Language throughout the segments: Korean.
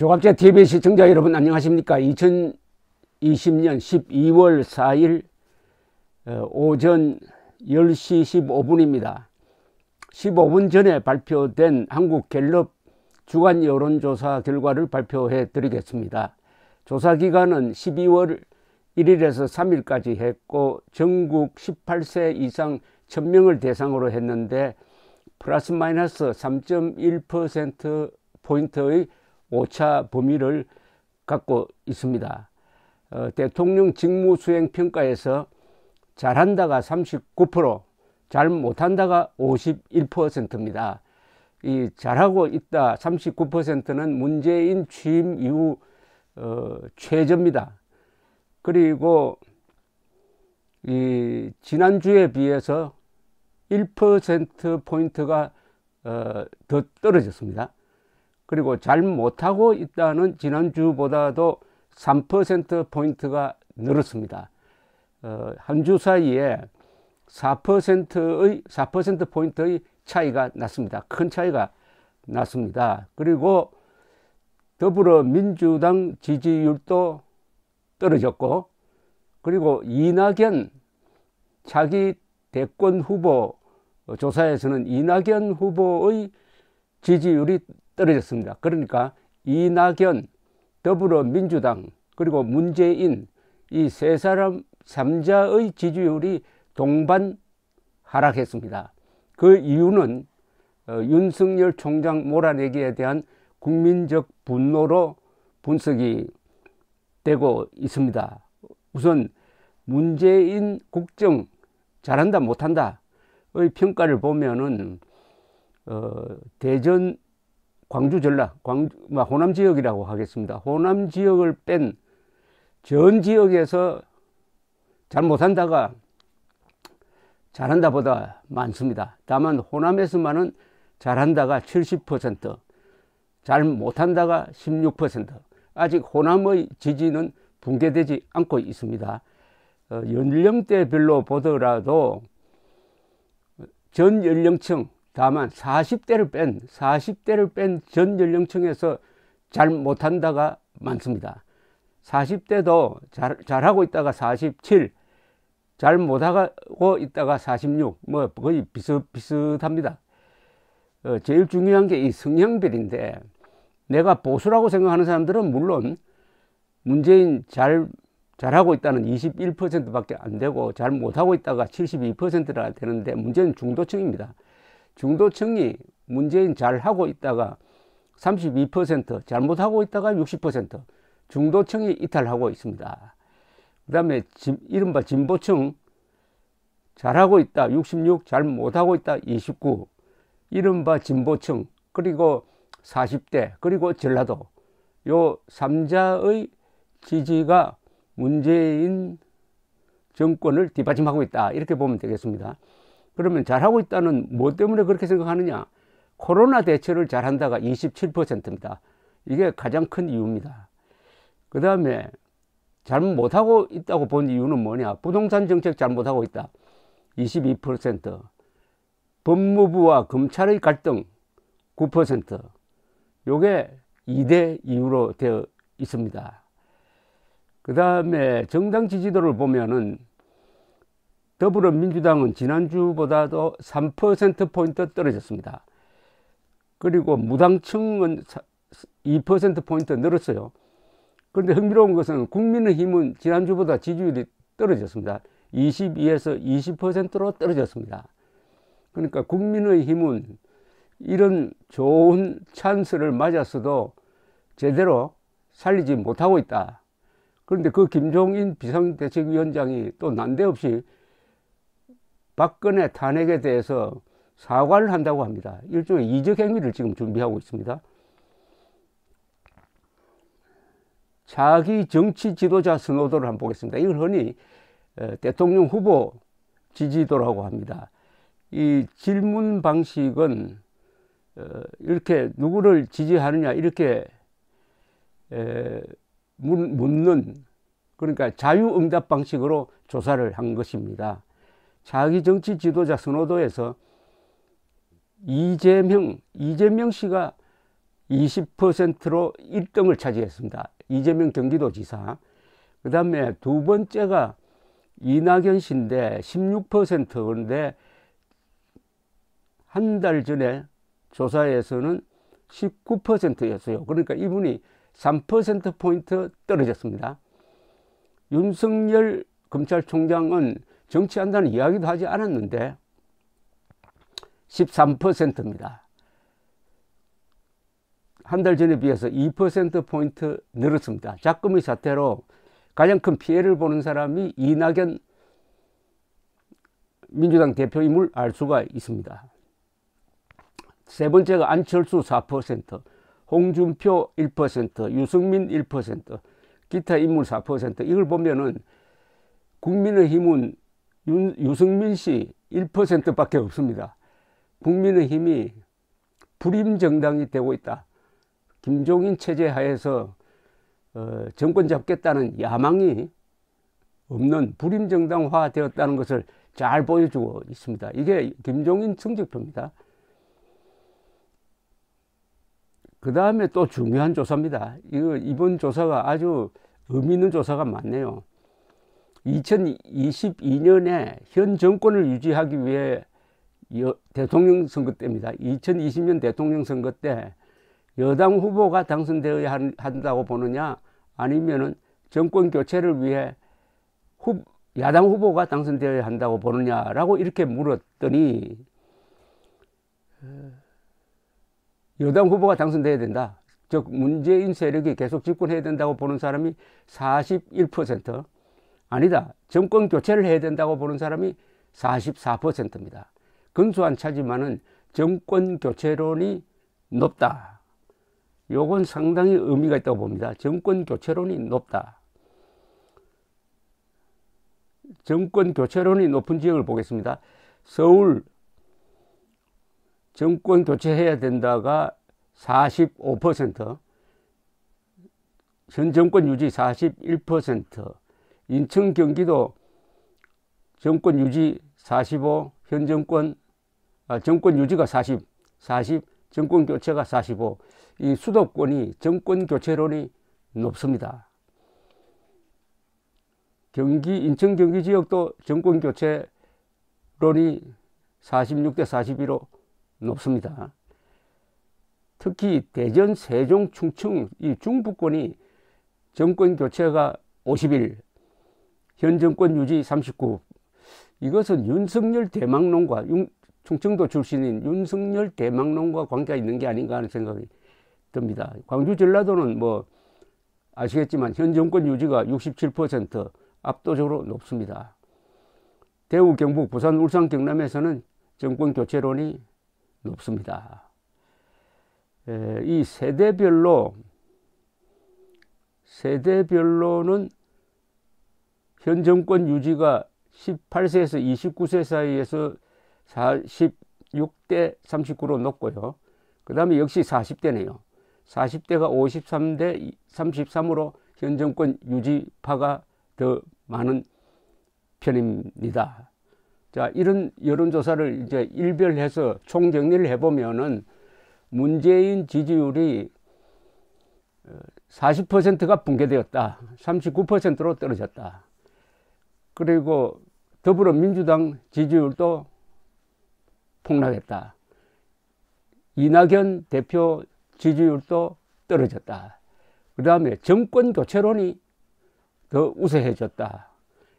조갑제 TV 시청자 여러분 안녕하십니까 2020년 12월 4일 오전 10시 15분입니다 15분 전에 발표된 한국갤럽 주간 여론조사 결과를 발표해 드리겠습니다 조사기간은 12월 1일에서 3일까지 했고 전국 18세 이상 1000명을 대상으로 했는데 플러스 마이너스 3.1%포인트의 오차 범위를 갖고 있습니다. 어, 대통령 직무수행 평가에서 잘한다가 39%, 잘 못한다가 51%입니다. 이 잘하고 있다 39%는 문재인 취임 이후 어, 최저입니다. 그리고 이 지난주에 비해서 1% 포인트가 어, 더 떨어졌습니다. 그리고 잘 못하고 있다는 지난주보다도 3%포인트가 늘었습니다. 어, 한주 사이에 4%의, 4%포인트의 차이가 났습니다. 큰 차이가 났습니다. 그리고 더불어민주당 지지율도 떨어졌고, 그리고 이낙연 자기 대권 후보 조사에서는 이낙연 후보의 지지율이 떨어졌습니다. 그러니까 이낙연, 더불어민주당, 그리고 문재인 이 세 사람 삼자의 지지율이 동반 하락했습니다. 그 이유는 어, 윤석열 총장 몰아내기에 대한 국민적 분노로 분석이 되고 있습니다. 우선 문재인 국정 잘한다 못한다의 평가를 보면은 어, 대전 광주 전라, 광 뭐 호남 지역이라고 하겠습니다. 호남 지역을 뺀 전 지역에서 잘 못한다가 잘한다 보다 많습니다. 다만 호남에서만은 잘한다가 70%, 잘 못한다가 16%, 아직 호남의 지지는 붕괴되지 않고 있습니다. 어, 연령대별로 보더라도 전 연령층, 다만 40대를 뺀 40대를 뺀 전 연령층에서 잘 못한다가 많습니다. 40대도 잘, 잘하고 있다가 47, 잘 못하고 있다가 46, 뭐 거의 비슷비슷합니다. 어, 제일 중요한 게 이 성향별인데 내가 보수라고 생각하는 사람들은 물론 문재인 잘 잘하고 있다는 21% 밖에 안 되고 잘 못하고 있다가 72%라 되는데 문제는 중도층입니다. 중도층이 문재인 잘하고 있다가 32% 잘못하고 있다가 60% 중도층이 이탈하고 있습니다. 그 다음에 이른바 진보층 잘하고 있다 66잘 못하고 있다 29 이른바 진보층 그리고 40대 그리고 전라도 요 3자의 지지가 문재인 정권을 뒷받침하고 있다 이렇게 보면 되겠습니다. 그러면 잘하고 있다는 뭐 때문에 그렇게 생각하느냐? 코로나 대처를 잘한다가 27%입니다. 이게 가장 큰 이유입니다. 그 다음에 잘못 못하고 있다고 본 이유는 뭐냐? 부동산 정책 잘못하고 있다. 22%. 법무부와 검찰의 갈등 9%. 요게 2대 이유로 되어 있습니다. 그 다음에 정당 지지도를 보면은 더불어민주당은 지난주보다도 3%포인트 떨어졌습니다. 그리고 무당층은 2%포인트 늘었어요. 그런데 흥미로운 것은 국민의힘은 지난주보다 지지율이 떨어졌습니다. 22에서 20%로 떨어졌습니다. 그러니까 국민의힘은 이런 좋은 찬스를 맞았어도 제대로 살리지 못하고 있다. 그런데 그 김종인 비상대책위원장이 또 난데없이 박근혜 탄핵에 대해서 사과를 한다고 합니다. 일종의 이적 행위를 지금 준비하고 있습니다. 자기 정치 지도자 선호도를 한번 보겠습니다. 이걸 흔히 어, 대통령 후보 지지도라고 합니다. 이 질문 방식은 어, 이렇게 누구를 지지하느냐 이렇게 묻는 그러니까 자유응답 방식으로 조사를 한 것입니다. 자기 정치 지도자 선호도에서 이재명, 이재명 씨가 20%로 1등을 차지했습니다. 이재명 경기도지사. 그 다음에 두 번째가 이낙연 씨인데 16%인데 한 달 전에 조사에서는 19%였어요. 그러니까 이분이 3%포인트 떨어졌습니다. 윤석열 검찰총장은 정치한다는 이야기도 하지 않았는데 13%입니다. 한 달 전에 비해서 2%포인트 늘었습니다. 작금의 사태로 가장 큰 피해를 보는 사람이 이낙연 민주당 대표임을 알 수가 있습니다. 세 번째가 안철수 4%, 홍준표 1%, 유승민 1%, 기타 인물 4% 이걸 보면은 국민의힘은 윤, 유승민 씨 1%밖에 없습니다. 국민의힘이 불임 정당이 되고 있다. 김종인 체제 하에서 어, 정권 잡겠다는 야망이 없는 불임 정당화 되었다는 것을 잘 보여주고 있습니다. 이게 김종인 성적표입니다. 그 다음에 또 중요한 조사입니다. 이거 이번 조사가 아주 의미 있는 조사가 많네요. 2022년에 현 정권을 유지하기 위해 대통령 선거 때입니다. 2020년 대통령 선거 때 여당 후보가 당선되어야 한다고 보느냐 아니면은 정권 교체를 위해 후, 야당 후보가 당선되어야 한다고 보느냐라고 이렇게 물었더니 여당 후보가 당선되어야 된다. 즉 문재인 세력이 계속 집권해야 된다고 보는 사람이 41%, 아니다. 정권 교체를 해야 된다고 보는 사람이 44%입니다. 근소한 차지만은 정권 교체론이 높다. 요건 상당히 의미가 있다고 봅니다. 정권 교체론이 높다. 정권 교체론이 높은 지역을 보겠습니다. 서울 정권 교체해야 된다가 45%, 현 정권 유지 41%, 인천 경기도 정권 유지 45, 현 정권, 아, 정권 유지가 40, 40, 정권 교체가 45. 이 수도권이 정권 교체론이 높습니다. 경기, 인천 경기 지역도 정권 교체론이 46대 41로 높습니다. 특히 대전, 세종, 충청, 이 중부권이 정권 교체가 51, 현 정권 유지 39. 이것은 윤석열 대망론과 충청도 출신인 윤석열 대망론과 관계가 있는 게 아닌가 하는 생각이 듭니다. 광주 전라도는 뭐 아시겠지만 현 정권 유지가 67% 압도적으로 높습니다. 대구, 경북, 부산, 울산, 경남에서는 정권 교체론이 높습니다. 에, 이 세대별로 세대별로는 현 정권 유지가 18세에서 29세 사이에서 46대 39로 높고요. 그 다음에 역시 40대네요. 40대가 53대 33으로 현 정권 유지파가 더 많은 편입니다. 자, 이런 여론조사를 이제 일별해서 총정리를 해보면은 문재인 지지율이 40%가 어, 붕괴되었다. 39%로 떨어졌다. 그리고 더불어민주당 지지율도 폭락했다. 이낙연 대표 지지율도 떨어졌다. 그 다음에 정권 교체론이 더 우세해졌다.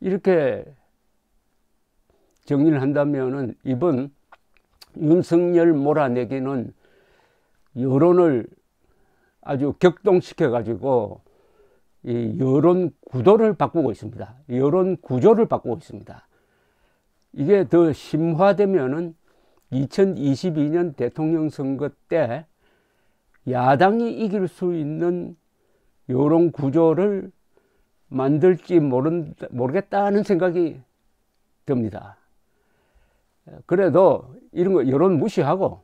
이렇게 정리를 한다면 이번 윤석열 몰아내기는 여론을 아주 격동시켜 가지고 이 여론 구도를 바꾸고 있습니다. 여론 구조를 바꾸고 있습니다. 이게 더 심화되면은 2022년 대통령 선거 때 야당이 이길 수 있는 여론 구조를 만들지 모른, 모르겠다는 생각이 듭니다. 그래도 이런 거 여론 무시하고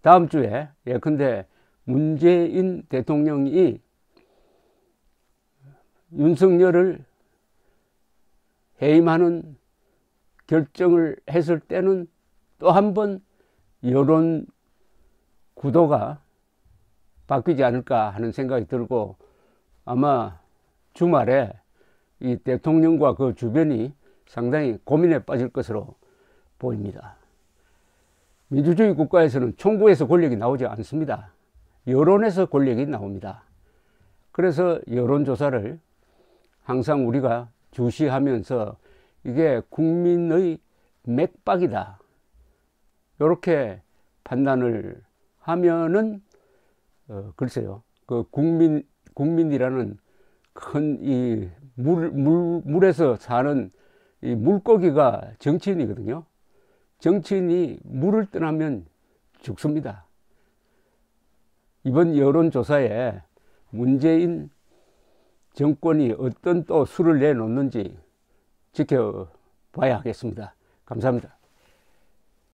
다음 주에 예컨대 문재인 대통령이 윤석열을 해임하는 결정을 했을 때는 또 한 번 여론 구도가 바뀌지 않을까 하는 생각이 들고 아마 주말에 이 대통령과 그 주변이 상당히 고민에 빠질 것으로 보입니다. 민주주의 국가에서는 총구에서 권력이 나오지 않습니다. 여론에서 권력이 나옵니다. 그래서 여론조사를 항상 우리가 주시하면서 이게 국민의 맥박이다. 이렇게 판단을 하면은 어, 글쎄요. 그 국민 국민이라는 큰 이 물 물 물에서 사는 이 물고기가 정치인이거든요. 정치인이 물을 떠나면 죽습니다. 이번 여론조사에 문재인 정권이 어떤 또 수를 내놓는지 지켜봐야 하겠습니다. 감사합니다.